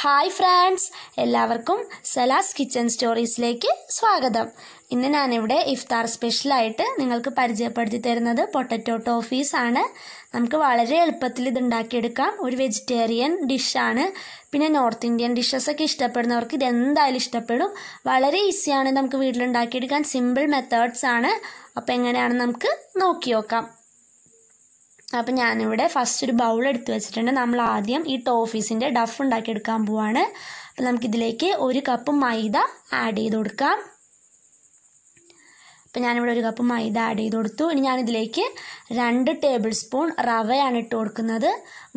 hi friends എല്ലാവർക്കും സലാസ് kitchen സ്റ്റോറീസിലേക്ക് സ്വാഗതം ഇന്ന് ഞാനിവിടെ ഇഫ്താർ സ്പെഷ്യലായിട്ട് നിങ്ങൾക്ക് പരിചയപ്പെടുത്തി തരുന്നത് പൊട്ടറ്റോ ടോഫീസ് ആണ് നമുക്ക് വളരെ എളുപ്പത്തിൽ ഇത് ഉണ്ടാക്കിയെടുക്കാം ഒരു വെജിറ്റേറിയൻ ഡിഷാണ് പിന്നെ നോർത്ത് ഇന്ത്യൻ ഡിഷസൊക്കെ ഇഷ്ടപ്പെടുന്നവർക്ക് ഇത് എന്തായാലും ഇഷ്ടപ്പെടും വളരെ ഈസിയാണ് നമുക്ക് വീട്ടിലുണ്ടാക്കിയെടുക്കാൻ സിമ്പിൾ മെത്തേഡ്സ് ആണ് അപ്പോൾ എങ്ങനെയാണ് നമുക്ക് നോക്കി നോക്കാം അപ്പം ഞാനിവിടെ ഫസ്റ്റ് ഒരു ബൗൾ എടുത്ത് വെച്ചിട്ടുണ്ട് നമ്മൾ ആദ്യം ഈ ടോഫീസിൻ്റെ ഡഫ് എടുക്കാൻ പോവാണ് അപ്പം നമുക്കിതിലേക്ക് ഒരു കപ്പ് മൈദ ആഡ് ചെയ്ത് കൊടുക്കാം അപ്പം ഞാനിവിടെ ഒരു കപ്പ് മൈദ ആഡ് ചെയ്ത് കൊടുത്തു ഇനി ഞാനിതിലേക്ക് രണ്ട് ടേബിൾ സ്പൂൺ റവയാണ് ഇട്ട് കൊടുക്കുന്നത്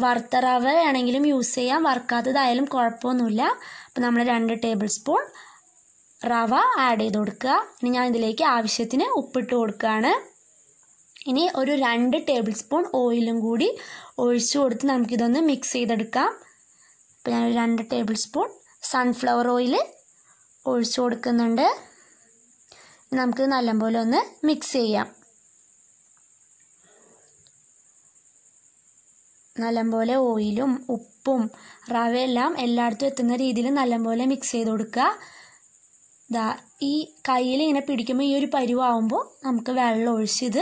വറുത്ത റവയാണെങ്കിലും യൂസ് ചെയ്യാം വറുക്കാത്തതായാലും കുഴപ്പമൊന്നുമില്ല അപ്പം നമ്മൾ രണ്ട് ടേബിൾ സ്പൂൺ റവ ആഡ് ചെയ്ത് കൊടുക്കുക ഇനി ഞാനിതിലേക്ക് ആവശ്യത്തിന് ഉപ്പിട്ട് കൊടുക്കുകയാണ് ഇനി ഒരു രണ്ട് ടേബിൾ സ്പൂൺ ഓയിലും കൂടി ഒഴിച്ചു കൊടുത്ത് നമുക്കിതൊന്ന് മിക്സ് ചെയ്തെടുക്കാം അപ്പോൾ ഞാൻ രണ്ട് ടേബിൾ സ്പൂൺ സൺഫ്ലവർ ഓയിൽ ഒഴിച്ചു കൊടുക്കുന്നുണ്ട് നമുക്ക് നല്ലപോലെ ഒന്ന് മിക്സ് ചെയ്യാം നല്ലപോലെ ഓയിലും ഉപ്പും റവയെല്ലാം എല്ലായിടത്തും എത്തുന്ന രീതിയിൽ നല്ലപോലെ മിക്സ് ചെയ്ത് കൊടുക്കുക ദാ ഈ കയ്യിൽ ഇങ്ങനെ പിടിക്കുമ്പോൾ ഈ ഒരു പരുവാകുമ്പോൾ നമുക്ക് വെള്ളം ഒഴിച്ചിത്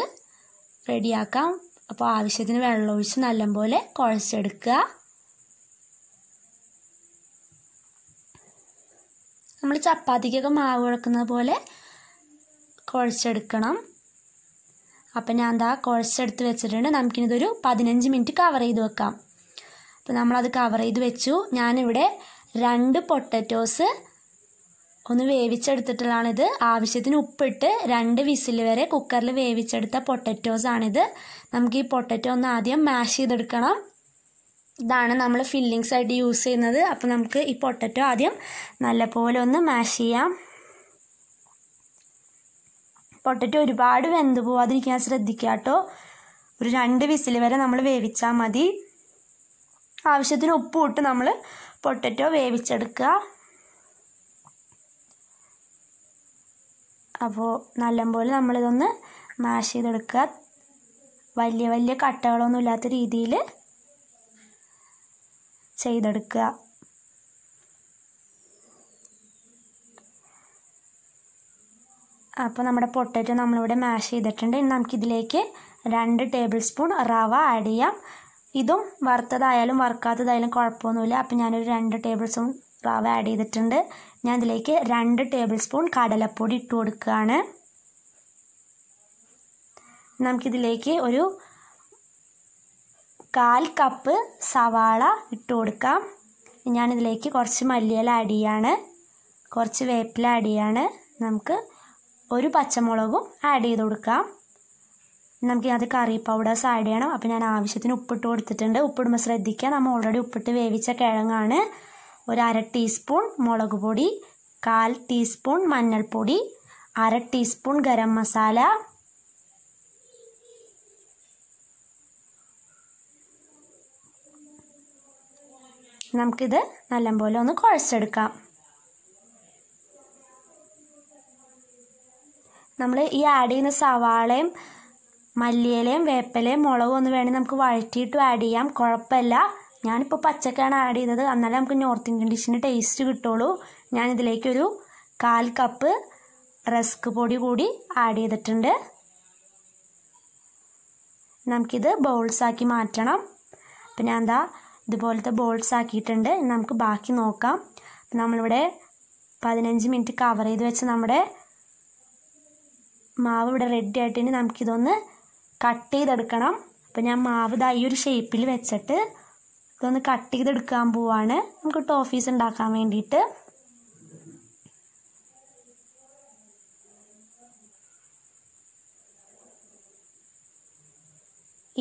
റെഡിയാക്കാം അപ്പോൾ ആവശ്യത്തിന് വെള്ളമൊഴിച്ച് നല്ലപോലെ കുഴച്ചെടുക്കുക നമ്മൾ ചപ്പാത്തിക്കൊക്കെ മാവ് കുഴക്കുന്നത് പോലെ കുഴച്ചെടുക്കണം അപ്പം ഞാൻ എന്താ കുഴച്ചെടുത്ത് വെച്ചിട്ടുണ്ട് നമുക്കിനിതൊരു പതിനഞ്ച് മിനിറ്റ് കവർ ചെയ്ത് വെക്കാം അപ്പോൾ നമ്മളത് കവർ ചെയ്ത് വെച്ചു ഞാനിവിടെ രണ്ട് പൊട്ടറ്റോസ് ഒന്ന് വേവിച്ചെടുത്തിട്ടുള്ളതാണിത് ആവശ്യത്തിന് ഉപ്പിട്ട് രണ്ട് വിസിൽ വരെ കുക്കറിൽ വേവിച്ചെടുത്ത പൊട്ടറ്റോസ് ആണിത് നമുക്ക് ഈ പൊട്ടറ്റോ ഒന്ന് ആദ്യം മാഷ് ചെയ്തെടുക്കണം ഇതാണ് നമ്മൾ ഫില്ലിങ്സ് ആയിട്ട് യൂസ് ചെയ്യുന്നത് അപ്പോൾ നമുക്ക് ഈ പൊട്ടറ്റോ ആദ്യം നല്ലപോലെ ഒന്ന് മാഷ് ചെയ്യാം പൊട്ടറ്റോ ഒരുപാട് വെന്ത് പോവാതിരിക്കാൻ ശ്രദ്ധിക്കുക കേട്ടോ ഒരു രണ്ട് വിസിൽ വരെ നമ്മൾ വേവിച്ചാൽ മതി ആവശ്യത്തിന് ഉപ്പ് ഇട്ട് നമ്മൾ പൊട്ടറ്റോ വേവിച്ചെടുക്കുക അപ്പോൾ നല്ലപോലെ നമ്മളിതൊന്ന് മാഷ് ചെയ്തെടുക്കുക വലിയ വലിയ കട്ടകളൊന്നും ഇല്ലാത്ത രീതിയിൽ ചെയ്തെടുക്കുക അപ്പോൾ നമ്മുടെ പൊട്ടറ്റോ നമ്മളിവിടെ മാഷ് ചെയ്തിട്ടുണ്ട് ഇനി നമുക്കിതിലേക്ക് രണ്ട് ടേബിൾ സ്പൂൺ റവ ആഡ് ചെയ്യാം ഇതും വറുത്തതായാലും വറുക്കാത്തതായാലും കുഴപ്പമൊന്നുമില്ല അപ്പോൾ ഞാനൊരു രണ്ട് ടേബിൾ സ്പൂൺ റവ ആഡ് ചെയ്തിട്ടുണ്ട് ഞാൻ ഇതിലേക്ക് രണ്ട് ടേബിൾ സ്പൂൺ കടലപ്പൊടി ഇട്ട് കൊടുക്കുകയാണ് നമുക്കിതിലേക്ക് ഒരു കാൽ കപ്പ് സവാള ഇട്ട് കൊടുക്കാം ഞാനിതിലേക്ക് കുറച്ച് മല്ലിയില ആഡ് ചെയ്യാണ് കുറച്ച് വേപ്പില ആഡ് ചെയ്യാണ് നമുക്ക് ഒരു പച്ചമുളകും ആഡ് ചെയ്ത് കൊടുക്കാം നമുക്ക് അത് കറി പൗഡേഴ്സ് ആഡ് ചെയ്യണം അപ്പോൾ ഞാൻ ആവശ്യത്തിന് ഉപ്പിട്ട് കൊടുത്തിട്ടുണ്ട് ഉപ്പിടുമ്പോൾ ശ്രദ്ധിക്കുക നമ്മൾ ഓൾറെഡി ഉപ്പിട്ട് വേവിച്ച കിഴങ്ങാണ് ഒരര ടീസ്പൂൺ മുളക് പൊടി കാൽ ടീസ്പൂൺ മഞ്ഞൾപ്പൊടി അര ടീസ്പൂൺ ഗരം മസാല നമുക്കിത് നല്ലപോലെ ഒന്ന് കുഴച്ചെടുക്കാം നമ്മൾ ഈ ആഡ് ചെയ്യുന്ന സവാളയും മല്ലിയിലയും വേപ്പിലയും മുളകും ഒന്ന് വേണമെങ്കിൽ നമുക്ക് വഴറ്റിയിട്ടും ആഡ് ചെയ്യാം കുഴപ്പമില്ല ഞാനിപ്പോൾ പച്ചക്കാണ് ആഡ് ചെയ്യുന്നത് എന്നാലേ നമുക്ക് നോർത്ത് ഇന്ത്യൻ ഡിഷിൻ്റെ ടേസ്റ്റ് കിട്ടുള്ളൂ ഞാനിതിലേക്കൊരു കാൽ കപ്പ് റസ്ക് പൊടി കൂടി ആഡ് ചെയ്തിട്ടുണ്ട് നമുക്കിത് ബോൾസാക്കി മാറ്റണം അപ്പം ഞാൻ എന്താ ഇതുപോലത്തെ ബോൾസ് ആക്കിയിട്ടുണ്ട് നമുക്ക് ബാക്കി നോക്കാം നമ്മളിവിടെ പതിനഞ്ച് മിനിറ്റ് കവർ ചെയ്ത് വെച്ച് നമ്മുടെ മാവ് ഇവിടെ റെഡി ആയിട്ടുണ്ട് നമുക്കിതൊന്ന് കട്ട് ചെയ്തെടുക്കണം അപ്പം ഞാൻ മാവ് ഇതായി ഈ ഒരു ഷേപ്പിൽ വെച്ചിട്ട് ഇതൊന്ന് കട്ട് ചെയ്തെടുക്കാൻ പോവാണ് നമുക്ക് ടോഫീസ് ഉണ്ടാക്കാൻ വേണ്ടിയിട്ട്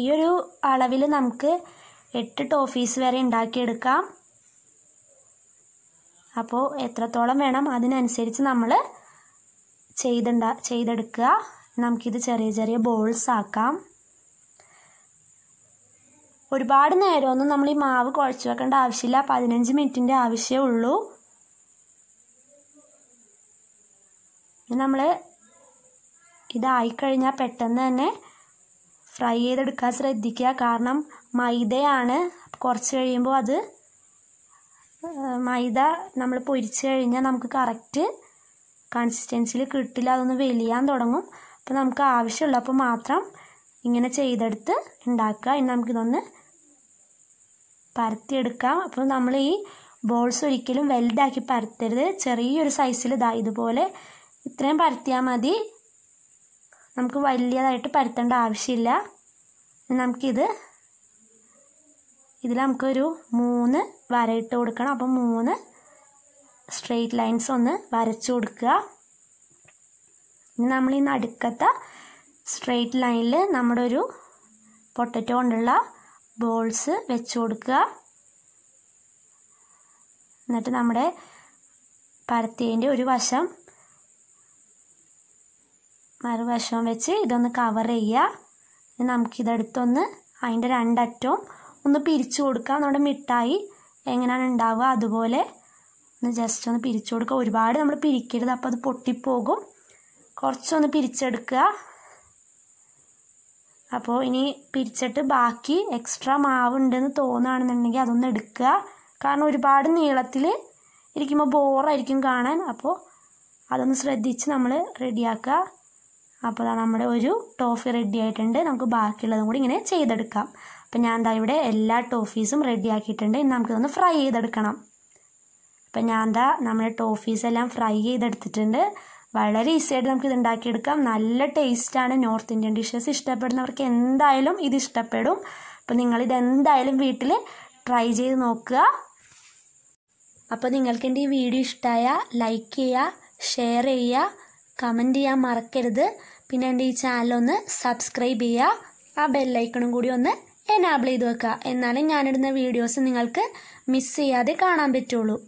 ഈ ഒരു അളവിൽ നമുക്ക് എട്ട് ടോഫീസ് വരെ ഉണ്ടാക്കിയെടുക്കാം അപ്പോൾ എത്രത്തോളം വേണം അതിനനുസരിച്ച് നമ്മൾ ചെയ്തുണ്ടാ ചെയ്തെടുക്കുക നമുക്കിത് ചെറിയ ചെറിയ ബോൾസ് ആക്കാം ഒരുപാട് നേരമൊന്നും നമ്മൾ ഈ മാവ് കുഴച്ച് വെക്കേണ്ട ആവശ്യമില്ല പതിനഞ്ച് മിനിറ്റിൻ്റെ ആവശ്യമേ ഉള്ളൂ നമ്മൾ ഇതായിക്കഴിഞ്ഞാൽ പെട്ടെന്ന് തന്നെ ഫ്രൈ ചെയ്തെടുക്കാൻ ശ്രദ്ധിക്കുക കാരണം മൈദയാണ് കുറച്ച് കഴിയുമ്പോൾ അത് മൈദ നമ്മൾ പൊരിച്ച് കഴിഞ്ഞാൽ നമുക്ക് കറക്റ്റ് കൺസിസ്റ്റൻസിയിൽ കിട്ടില്ല അതൊന്ന് വെലിയാൻ തുടങ്ങും അപ്പോൾ നമുക്ക് ആവശ്യമുള്ളപ്പോൾ മാത്രം ഇങ്ങനെ ചെയ്തെടുത്ത് ഉണ്ടാക്കുക ഇനി നമുക്കിതൊന്ന് പരത്തിയെടുക്കാം അപ്പോൾ നമ്മൾ ഈ ബോൾസ് ഒരിക്കലും വലുതാക്കി പരത്തരുത് ചെറിയൊരു സൈസിൽ ഇതാ ഇതുപോലെ ഇത്രയും പരത്തിയാൽ മതി നമുക്ക് വലിയതായിട്ട് പരത്തേണ്ട ആവശ്യമില്ല നമുക്കിത് ഇതിൽ നമുക്കൊരു മൂന്ന് വരയിട്ട് കൊടുക്കണം അപ്പം മൂന്ന് സ്ട്രെയിറ്റ് ലൈൻസ് ഒന്ന് വരച്ചു കൊടുക്കുക ഇനി നമ്മൾ ഈ നടുക്കത്തെ സ്ട്രെയിറ്റ് ലൈനിൽ നമ്മുടെ ഒരു പൊട്ടറ്റോ കൊണ്ടുള്ള ബോൾസ് വെച്ച് കൊടുക്കുക എന്നിട്ട് നമ്മുടെ പരത്തിൻ്റെ ഒരു വശം മറുവശവും വെച്ച് ഇതൊന്ന് കവർ ചെയ്യുക നമുക്കിതെടുത്തൊന്ന് അതിൻ്റെ രണ്ടറ്റവും ഒന്ന് പിരിച്ചു കൊടുക്കുക നമ്മുടെ മിഠായി എങ്ങനെയാണ് ഉണ്ടാവുക അതുപോലെ ഒന്ന് ജസ്റ്റ് ഒന്ന് പിരിച്ചു കൊടുക്കുക ഒരുപാട് നമ്മൾ പിരിക്കരുത് അപ്പോൾ അത് പൊട്ടിപ്പോകും കുറച്ചൊന്ന് പിരിച്ചെടുക്കുക അപ്പോൾ ഇനി പിരിച്ചിട്ട് ബാക്കി എക്സ്ട്രാ മാവ് ഉണ്ടെന്ന് തോന്നുകയാണെന്നുണ്ടെങ്കിൽ അതൊന്ന് എടുക്കുക കാരണം ഒരുപാട് നീളത്തിൽ ഇരിക്കുമ്പോൾ ബോറായിരിക്കും കാണാൻ അപ്പോൾ അതൊന്ന് ശ്രദ്ധിച്ച് നമ്മൾ റെഡിയാക്കുക അപ്പോൾ അതാണ് നമ്മുടെ ഒരു ടോഫി റെഡി ആയിട്ടുണ്ട് നമുക്ക് ബാക്കിയുള്ളതും കൂടി ഇങ്ങനെ ചെയ്തെടുക്കാം അപ്പം ഞാൻ എന്താ ഇവിടെ എല്ലാ ടോഫീസും റെഡി ആക്കിയിട്ടുണ്ട് ഇനി നമുക്കിതൊന്ന് ഫ്രൈ ചെയ്തെടുക്കണം അപ്പം ഞാൻ എന്താ നമ്മുടെ ടോഫീസ് എല്ലാം ഫ്രൈ ചെയ്തെടുത്തിട്ടുണ്ട് വളരെ ഈസി ആയിട്ട് നമുക്ക് ഉണ്ടാക്കിയെടുക്കാം നല്ല ടേസ്റ്റാണ് നോർത്ത് ഇന്ത്യൻ ഡിഷസ് ഇഷ്ടപ്പെടുന്നവർക്ക് എന്തായാലും ഇത് ഇഷ്ടപ്പെടും അപ്പോൾ നിങ്ങളിത് എന്തായാലും വീട്ടിൽ ട്രൈ ചെയ്ത് നോക്കുക അപ്പോൾ നിങ്ങൾക്ക് എൻ്റെ ഈ വീഡിയോ ഇഷ്ടമായ ലൈക്ക് ചെയ്യുക ഷെയർ ചെയ്യുക കമൻറ്റ് ചെയ്യാൻ മറക്കരുത് പിന്നെ എൻ്റെ ഈ ചാനലൊന്ന് സബ്സ്ക്രൈബ് ചെയ്യുക ആ ബെല്ലൈക്കണും കൂടി ഒന്ന് എനാബിൾ ചെയ്ത് വെക്കുക എന്നാലും ഞാനിടുന്ന വീഡിയോസ് നിങ്ങൾക്ക് മിസ് ചെയ്യാതെ കാണാൻ പറ്റുള്ളൂ